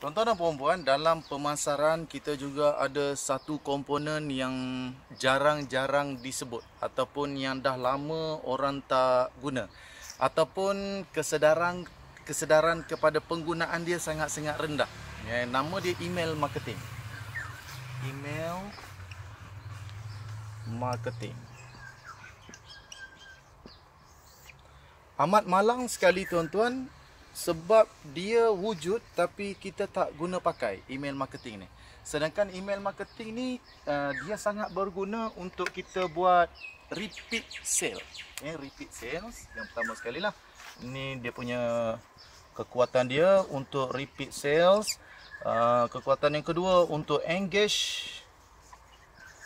Tuan-tuan dan puan-puan, dalam pemasaran kita juga ada satu komponen yang jarang-jarang disebut ataupun yang dah lama orang tak guna ataupun kesedaran kesedaran kepada penggunaan dia sangat-sangat rendah. Ya, nama dia email marketing. Email marketing. Amat malang sekali tuan-tuan, sebab dia wujud tapi kita tak guna pakai email marketing ni sedangkan email marketing ni uh, dia sangat berguna untuk kita buat repeat sale eh repeat sales yang pertama sekali lah Ini dia punya kekuatan dia untuk repeat sales uh, kekuatan yang kedua untuk engage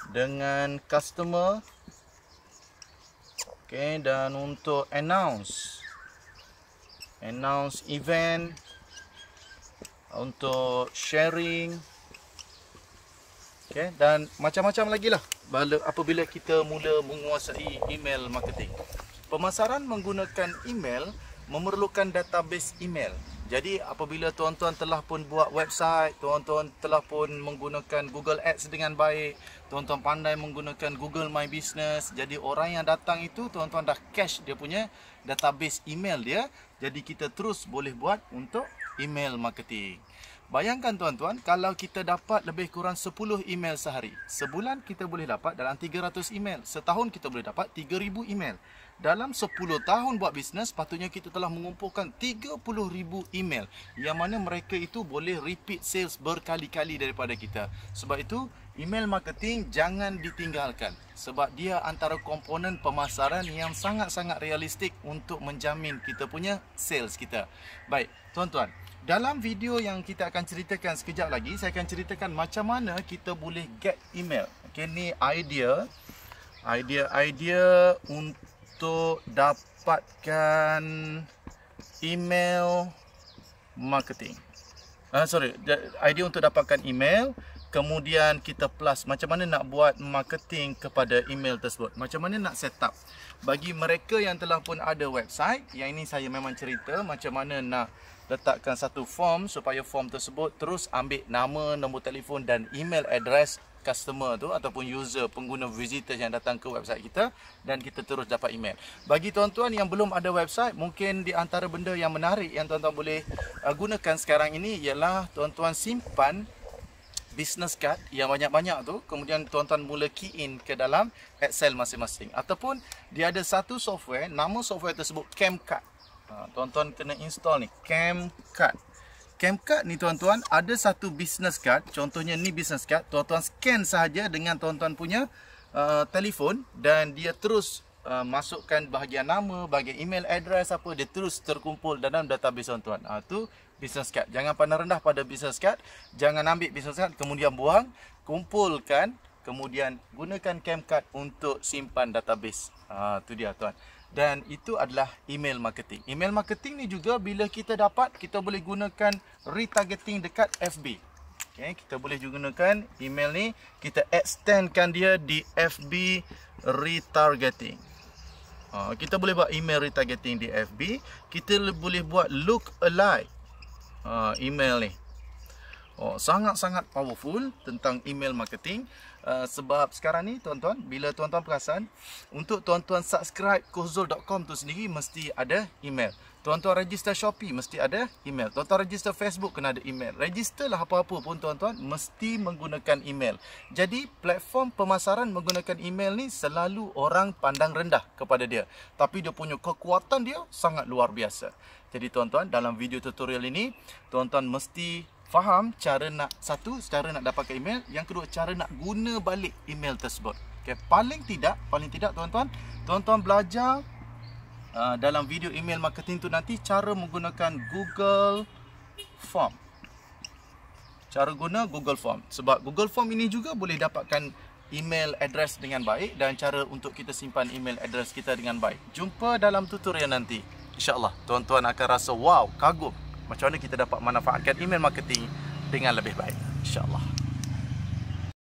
dengan customer Okay dan untuk announce announce event untuk sharing okay, dan macam-macam lagi lah apabila kita mula menguasai email marketing pemasaran menggunakan email memerlukan database email. Jadi apabila tuan-tuan telah pun buat website, tuan-tuan telah pun menggunakan Google Ads dengan baik, tuan-tuan pandai menggunakan Google My Business, jadi orang yang datang itu tuan-tuan dah cache dia punya database email dia. Jadi kita terus boleh buat untuk email marketing. Bayangkan tuan-tuan kalau kita dapat lebih kurang 10 email sehari. Sebulan kita boleh dapat dalam 300 email, setahun kita boleh dapat 3000 email dalam 10 tahun buat bisnes patutnya kita telah mengumpulkan 30,000 email yang mana mereka itu boleh repeat sales berkali-kali daripada kita. Sebab itu email marketing jangan ditinggalkan sebab dia antara komponen pemasaran yang sangat-sangat realistik untuk menjamin kita punya sales kita. Baik, tuan-tuan dalam video yang kita akan ceritakan sekejap lagi, saya akan ceritakan macam mana kita boleh get email. Okay, ni idea. Idea-idea untuk untuk dapatkan email marketing. Uh, sorry, idea untuk dapatkan email kemudian kita plus macam mana nak buat marketing kepada email tersebut macam mana nak set up bagi mereka yang telah pun ada website yang ini saya memang cerita macam mana nak letakkan satu form supaya form tersebut terus ambil nama nombor telefon dan email address customer tu ataupun user pengguna visitor yang datang ke website kita dan kita terus dapat email. Bagi tuan-tuan yang belum ada website, mungkin di antara benda yang menarik yang tuan-tuan boleh uh, gunakan sekarang ini ialah tuan-tuan simpan business card yang banyak-banyak tu kemudian tuan-tuan mula key in ke dalam Excel masing-masing ataupun dia ada satu software nama software tersebut CamCard ha, tuan-tuan kena install ni CamCard CamCard ni tuan-tuan ada satu business card contohnya ni business card tuan-tuan scan sahaja dengan tuan-tuan punya uh, telefon dan dia terus Uh, masukkan bahagian nama, bahagian email address apa dia terus terkumpul dalam database tuan-tuan. Ah uh, business card. Jangan pandang rendah pada business card. Jangan ambil business card kemudian buang, kumpulkan kemudian gunakan cam card untuk simpan database. Ha tu dia tuan. Dan itu adalah email marketing. Email marketing ni juga bila kita dapat kita boleh gunakan retargeting dekat FB. Okay, kita boleh juga gunakan email ni kita extendkan dia di FB retargeting. Ha, kita boleh buat email retargeting di FB. Kita boleh buat look alike uh, email nih Oh, sangat-sangat powerful tentang email marketing uh, sebab sekarang ni tuan-tuan bila tuan-tuan perasan untuk tuan-tuan subscribe kozol.com tu sendiri mesti ada email. Tuan-tuan register Shopee mesti ada email. Tuan-tuan register Facebook kena ada email. register lah apa-apa pun tuan-tuan mesti menggunakan email. Jadi platform pemasaran menggunakan email ni selalu orang pandang rendah kepada dia. Tapi dia punya kekuatan dia sangat luar biasa. Jadi tuan-tuan dalam video tutorial ini tuan-tuan mesti faham cara nak satu cara nak dapatkan email yang kedua cara nak guna balik email tersebut okey paling tidak paling tidak tuan-tuan tuan-tuan belajar uh, dalam video email marketing tu nanti cara menggunakan Google form cara guna Google form sebab Google form ini juga boleh dapatkan email address dengan baik dan cara untuk kita simpan email address kita dengan baik jumpa dalam tutorial nanti insyaallah tuan-tuan akan rasa wow kagum macam mana kita dapat manfaatkan email marketing dengan lebih baik insyaallah